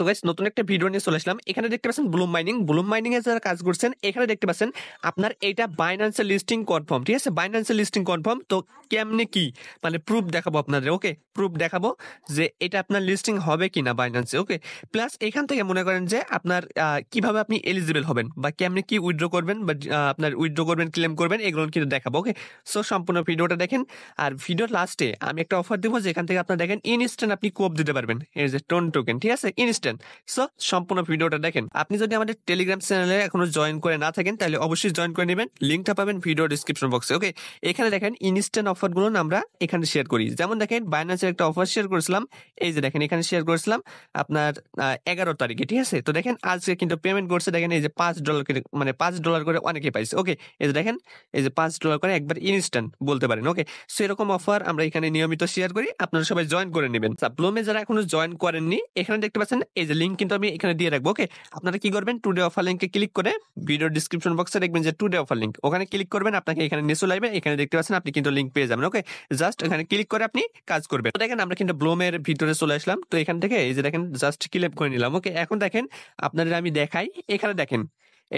so guys নতুন একটা video নিয়ে চলে আসলাম এখানে দেখতে পাচ্ছেন ব্লুম মাইনিং ব্লুম মাইনিং এ যারা কাজ করছেন এখানে দেখতে পাচ্ছেন আপনার এটা বাইন্যান্সের লিস্টিং কনফার্ম ঠিক আছে বাইন্যান্সের লিস্টিং কনফার্ম তো কেমনে কি মানে প্রুফ দেখাবো আপনাদের ওকে প্রুফ দেখাবো যে এটা আপনার লিস্টিং হবে কি না বাইন্যান্সে ওকে প্লাস এখান থেকে মনে করেন যে আপনার কিভাবে আপনি এলিজিবল হবেন বা কেমনে কি উইথড্র করবেন বা আপনার উইথড্র করবেন ক্লেম করবেন এগুলো কিন্তু দেখাবো ওকে সো সম্পূর্ণ ভিডিওটা দেখেন আর ভিডিওর লাস্টে আমি একটা অফার দেবো যেখান থেকে আপনার দেখেন ইনস্ট্যান্ট আপনি কোপ দিতে পারবেন এর যে টোন টোকেন ঠিক আছে ইনস্ট্যান্ট পেয়েছেন সো সম্পূর্ণ ভিডিওটা দেখেন আপনি যদি আমাদের টেলিগ্রাম চ্যানেলে এখনো জয়েন করে না থাকেন তাহলে অবশ্যই জয়েন করে নেবেন লিঙ্কটা পাবেন ভিডিও ডিসক্রিপশন বক্সে ওকে এখানে দেখেন ইনস্ট্যান্ট অফারগুলো আমরা এখানে শেয়ার করি যেমন দেখেন বাইনান্সের একটা অফার শেয়ার করেছিলাম এই যে দেখেন এখানে শেয়ার করেছিলাম আপনার এগারো তারিখে ঠিক আছে তো দেখেন আজকে কিন্তু পেমেন্ট করছে দেখেন এই যে পাঁচ ডলার মানে পাঁচ ডলার করে অনেকে পাইছে ওকে এই যে দেখেন এই যে পাঁচ ডলার করে একবার ইনস্ট্যান্ট বলতে পারেন ওকে সো এরকম অফার আমরা এখানে নিয়মিত শেয়ার করি আপনারা সবাই জয়েন করে নেবেন প্লোমে যারা এখনো জয়েন করেননি এখানে দেখতে পাচ্ছেন এই যে লিঙ্ক কিন্তু আমি এখানে দিয়ে রাখবো ওকে আপনারা কি করবেন টুডে অফার লিঙ্কে ক্লিক করে ভিডিও ডিসক্রিপশন বক্সে দেখবেন যে টুডে অফার লিঙ্ক ওখানে ক্লিক করবেন আপনাকে এখানে নিচু লাগবে এখানে দেখতে পাচ্ছেন আপনি কিন্তু লিঙ্ক পেয়ে যাবেন ওকে জাস্ট এখানে ক্লিক করে আপনি কাজ করবেন দেখেন আমরা কিন্তু ব্লোমের ভিতরে চলে আসলাম তো এখান থেকে এই যে দেখেন জাস্ট ক্লিক করে নিলাম ওকে এখন দেখেন আপনাদের আমি দেখাই এখানে দেখেন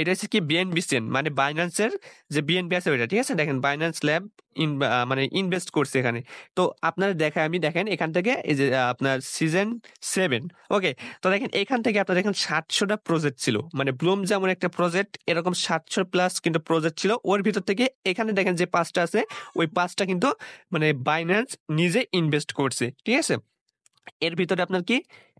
এটা হচ্ছে কি বিএনবি চেন মানে বাইন্যান্সের যে বিএনবি আছে ওইটা ঠিক আছে দেখেন বাইন্যান্স ল্যাব ইন মানে ইনভেস্ট করছে এখানে তো আপনারা দেখায় আমি দেখেন এখান থেকে এই যে আপনার সিজন সেভেন ওকে তো দেখেন এখান থেকে আপনার দেখেন সাতশোটা প্রজেক্ট ছিল মানে ব্লুম যেমন একটা প্রজেক্ট এরকম সাতশো প্লাস কিন্তু প্রজেক্ট ছিল ওর ভিতর থেকে এখানে দেখেন যে পাঁচটা আছে ওই পাঁচটা কিন্তু মানে বাইন্যান্স নিজে ইনভেস্ট করছে ঠিক আছে এর ভিতরে আপনার কি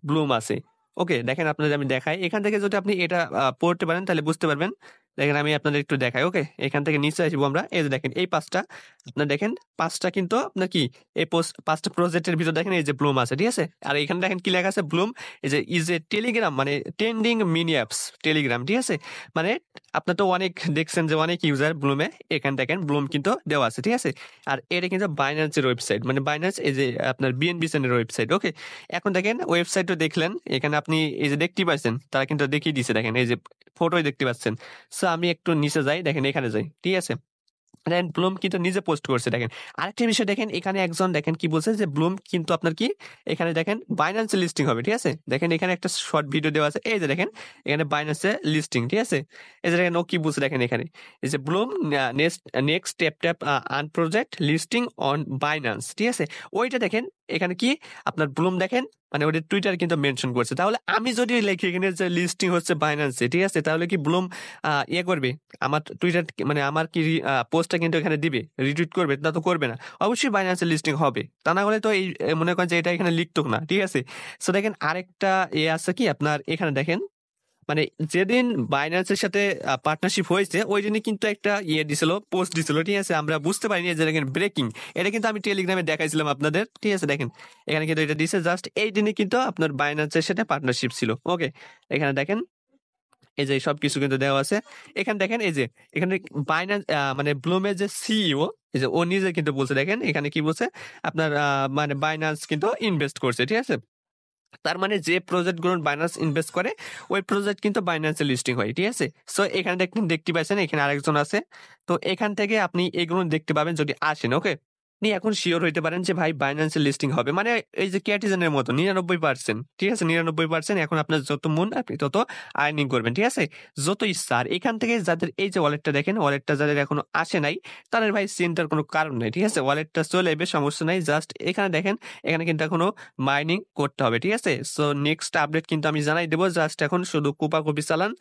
ব্লুম আছে ওকে দেখেন আপনাদের আমি দেখাই এখান থেকে যদি আপনি এটা পড়তে পারেন তাহলে বুঝতে পারবেন দেখেন আমি আপনাদের একটু দেখাই ওকে এখান থেকে নিচে আসবো আমরা এই যে দেখেন এই পাঁচটা আপনার দেখেন পাঁচটা কিন্তু আপনার কি এই পাঁচটা প্রজেক্টের ভিতর দেখেন এই যে ব্লুম আছে ঠিক আছে আর এখানে দেখেন কি লেখা আছে ব্লুম এই যে ইজ এ টেলিগ্রাম মানে ট্রেন্ডিং মিনি অ্যাপস টেলিগ্রাম ঠিক আছে মানে আপনার তো অনেক দেখছেন যে অনেক ইউজার ব্লুমে এখানে দেখেন ব্লুম কিন্তু দেওয়া আছে ঠিক আছে আর এটা কিন্তু বাইন্যান্সের ওয়েবসাইট মানে বাইন্যান্স এই যে আপনার বিএনবি সেনের ওয়েবসাইট ওকে এখন দেখেন ওয়েবসাইটও দেখলেন এখানে আপনি এই যে দেখতে পাচ্ছেন তারা কিন্তু দেখিয়ে দিছে দেখেন এই যে ফটোই দেখতে পাচ্ছেন সো আমি একটু নিচে যাই দেখেন এখানে যাই ঠিক আছে দেখেন ব্লুম কিন্তু নিজে পোস্ট করছে দেখেন আরেকটি বিষয় দেখেন এখানে একজন দেখেন কি বলছে যে ব্লুম কিন্তু আপনার কি এখানে দেখেন বাইন্যান্সে লিস্টিং হবে ঠিক আছে দেখেন এখানে একটা শর্ট ভিডিও দেওয়া আছে এই যে দেখেন এখানে বাইন্যান্সে লিস্টিং ঠিক আছে এই যে দেখেন ও কি বলছে দেখেন এখানে এই যে Bloom next next step tap on project listing on Binance ঠিক আছে ওইটা দেখেন এখানে কি আপনার ব্লুম দেখেন মানে ওদের টুইটার কিন্তু মেনশন করছে তাহলে আমি যদি লিখি এখানে যে লিস্টিং হচ্ছে বাইন্যান্সে ঠিক আছে তাহলে কি ব্লুম ইয়ে করবে আমার টুইটার মানে আমার কি পোস্টটা কিন্তু এখানে দিবে রিটুইট করবে তা তো করবে না অবশ্যই বাইন্যান্সে লিস্টিং হবে তা না হলে তো এই মনে করেন যে এটা এখানে লিখতো না ঠিক আছে সো দেখেন আরেকটা এ ইয়ে আছে কি আপনার এখানে দেখেন মানে যেদিন বাইন্যান্সের সাথে পার্টনারশিপ হয়েছে ওই দিনই কিন্তু একটা ইয়ে দিছিল পোস্ট দিছিল ঠিক আছে আমরা বুঝতে পারিনি যে দেখেন ব্রেকিং এটা কিন্তু আমি টেলিগ্রামে দেখাইছিলাম আপনাদের ঠিক আছে দেখেন এখানে কিন্তু এটা দিছে জাস্ট এই দিনে কিন্তু আপনার বাইন্যান্সের সাথে পার্টনারশিপ ছিল ওকে এখানে দেখেন এই যে সব কিছু কিন্তু দেওয়া আছে এখানে দেখেন এই যে এখানে বাইন্যান্স মানে ব্লুমের যে সিইও e এই যে ও নিজে কিন্তু বলছে দেখেন এখানে কি বলছে আপনার মানে বাইন্যান্স কিন্তু ইনভেস্ট করছে ঠিক আছে তার মানে যে প্রজেক্ট গুলো বাইন্যান্স ইনভেস্ট করে ওই প্রজেক্ট কিন্তু বাইন্যান্সে লিস্টিং হয় ঠিক আছে সো এখানে দেখতে দেখতে পাচ্ছেন এখানে আরেকজন আছে তো এখান থেকে আপনি এগুলো দেখতে পাবেন যদি আসেন ওকে আপনি এখন শিওর হইতে পারেন যে ভাই বাইন্যান্সে লিস্টিং হবে মানে এই যে ক্যাটিজেনের মতো নিরানব্বই পার্সেন্ট ঠিক আছে নিরানব্বই পার্সেন্ট এখন আপনার যত মন আপনি তত আর্নিং করবেন ঠিক আছে যত ইচ্ছা এখান থেকে যাদের এই যে ওয়ালেটটা দেখেন ওয়ালেটটা যাদের এখনো আসে নাই তাদের ভাই চিন্তার কোনো কারণ নাই ঠিক আছে ওয়ালেটটা চলে এবে সমস্যা নাই জাস্ট এখানে দেখেন এখানে কিন্তু এখনো মাইনিং করতে হবে ঠিক আছে সো নেক্সট আপডেট কিন্তু আমি জানাই দেবো জাস্ট এখন শুধু কুপা কপি চালান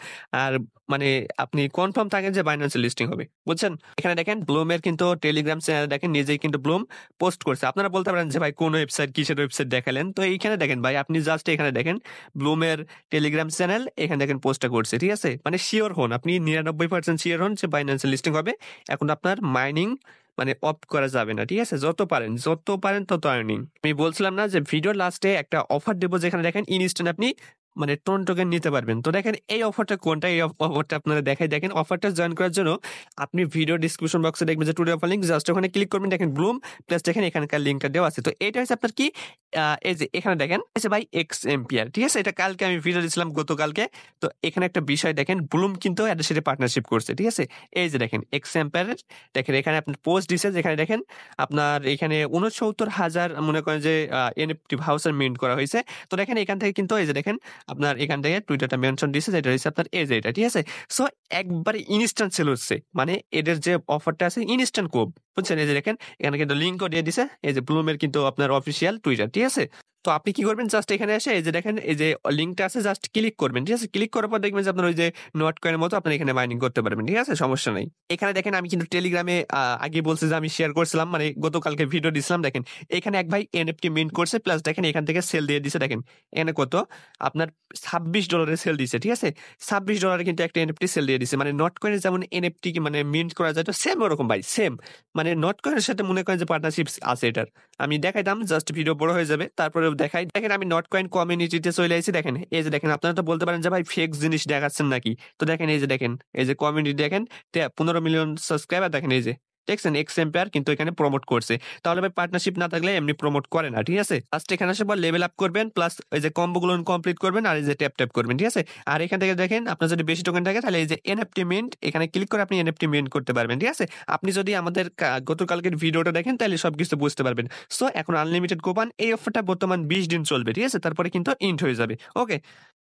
আর মানে আপনি কনফার্ম থাকেন যে বাইন্যান্সে লিস্টিং হবে বুঝছেন এখানে দেখেন ব্লুমের কিন্তু টেলিগ্রাম চ্যানেল দেখেন নিজেই কিন্তু প্রবলেম পোস্ট করছে আপনারা বলতে পারেন যে ভাই কোন ওয়েবসাইট কিসের ওয়েবসাইট দেখালেন তো এইখানে দেখেন ভাই আপনি জাস্ট এখানে দেখেন ব্লুমের টেলিগ্রাম চ্যানেল এখানে দেখেন পোস্টটা করছে ঠিক আছে মানে শিওর হন আপনি নিরানব্বই পার্সেন্ট শিওর হন যে বাইন্যান্সে লিস্টিং হবে এখন আপনার মাইনিং মানে অফ করা যাবে না ঠিক আছে যত পারেন যত পারেন তত আর্নিং আমি বলছিলাম না যে ভিডিও লাস্টে একটা অফার দেবো যেখানে দেখেন ইনস্ট্যান্ট আপনি মানে টোন টোকেন নিতে পারবেন তো দেখেন এই অফারটা কোনটা এই অফারটা আপনারা দেখাই দেখেন অফারটা জয়েন করার জন্য আপনি ভিডিও ডিসক্রিপশন বক্সে দেখবেন যে টুডে অফার লিঙ্ক জাস্ট ওখানে ক্লিক করবেন দেখেন ব্লুম প্লাস দেখেন এখানকার লিঙ্কটা দেওয়া আছে তো এটা হচ্ছে আপনার কি এই যে এখানে দেখেন এসে ভাই এক্স এম্পিয়ার ঠিক আছে এটা কালকে আমি ভিডিও দিয়েছিলাম গতকালকে তো এখানে একটা বিষয় দেখেন ব্লুম কিন্তু এটার সাথে পার্টনারশিপ করছে ঠিক আছে এই যে দেখেন এক্স এম্পিয়ারের দেখেন এখানে আপনার পোস্ট দিছে যেখানে দেখেন আপনার এখানে উনসত্তর হাজার মনে করেন যে এনএফটি ভাউচার মিন্ট করা হয়েছে তো দেখেন এখান থেকে কিন্তু এই যে দেখেন আপনার এখান থেকে টুইটারটা মেনশন দিয়েছে যেটা হচ্ছে আপনার এজ এটা ঠিক আছে সো একবারে ইনস্ট্যান্ট সেল হচ্ছে মানে এদের যে অফারটা আছে ইনস্ট্যান্ট কোপ বুঝছেন এই যে দেখেন এখানে কিন্তু লিঙ্কও দিয়ে দিছে এই যে ব্লুমের কিন্তু আপনার অফিসিয়াল টুইটার ঠিক আছে তো আপনি কি করবেন জাস্ট এখানে এসে এই যে দেখেন এই যে লিঙ্কটা আছে জাস্ট ক্লিক করবেন ঠিক আছে ক্লিক করার পর দেখবেন যে আপনার ওই যে নোট কয়েনের মতো আপনি এখানে মাইনিং করতে পারবেন ঠিক আছে সমস্যা নেই এখানে দেখেন আমি কিন্তু টেলিগ্রামে আগে বলছি যে আমি শেয়ার করছিলাম মানে গতকালকে ভিডিও দিছিলাম দেখেন এখানে এক ভাই এনএফটি মিন্ট করছে প্লাস দেখেন এখান থেকে সেল দিয়ে দিছে দেখেন এখানে কত আপনার ছাব্বিশ ডলারে সেল দিছে ঠিক আছে ছাব্বিশ ডলারে কিন্তু একটা এনএফটি সেল দিয়ে দিছে মানে নট কয়েনের যেমন এনএফটি মানে মিন্ট করা যায় তো সেম ওরকম ভাই সেম মানে নট কয়েনের সাথে মনে করেন যে পার্টনারশিপ আছে এটার আমি দেখাইতাম জাস্ট ভিডিও বড় হয়ে যাবে তারপরে দেখাই দেখেন আমি নট কয়েন কমিউনিটিতে চলে আসি দেখেন এই যে দেখেন আপনারা তো বলতে পারেন যে ভাই ফেক জিনিস দেখাচ্ছেন নাকি তো দেখেন এই যে দেখেন এই যে কমিউনিটি দেখেন পনেরো মিলিয়ন সাবস্ক্রাইবার দেখেন এই যে দেখছেন এক্স এম্পেয়ার কিন্তু এখানে প্রমোট করছে তাহলে ভাই পার্টনারশিপ না থাকলে এমনি প্রমোট করে না ঠিক আছে ফার্স্ট এখানে আসার পর লেভেল আপ করবেন প্লাস এই যে কম্বোগুলো কমপ্লিট করবেন আর এই যে ট্যাপ ট্যাপ করবেন ঠিক আছে আর এখান থেকে দেখেন আপনার যদি বেশি টোকেন থাকে তাহলে এই যে এনএফটি মিন্ট এখানে ক্লিক করে আপনি এনএফটি মিন্ট করতে পারবেন ঠিক আছে আপনি যদি আমাদের গতকালকের ভিডিওটা দেখেন তাহলে সব কিছু বুঝতে পারবেন সো এখন আনলিমিটেড কোপান এই অফারটা বর্তমান বিশ দিন চলবে ঠিক আছে তারপরে কিন্তু ইন্ট হয়ে যাবে ওকে